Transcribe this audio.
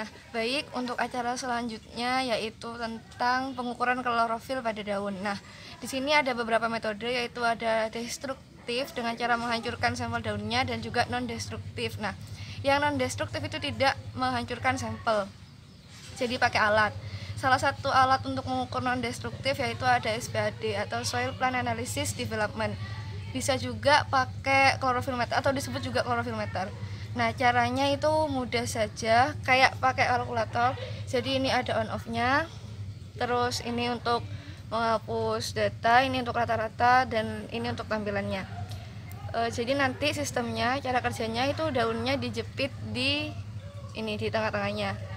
Nah, baik untuk acara selanjutnya yaitu tentang pengukuran klorofil pada daun. Nah, di sini ada beberapa metode yaitu ada destruktif dengan cara menghancurkan sampel daunnya dan juga non destruktif. Nah, yang non destruktif itu tidak menghancurkan sampel. Jadi pakai alat. Salah satu alat untuk mengukur non destruktif yaitu ada SPAD atau Soil Plant Analysis Development bisa juga pakai klorofilmeter atau disebut juga klorofilmeter nah caranya itu mudah saja kayak pakai kalkulator jadi ini ada on off nya terus ini untuk menghapus data ini untuk rata-rata dan ini untuk tampilannya e, jadi nanti sistemnya cara kerjanya itu daunnya dijepit di ini di tengah-tengahnya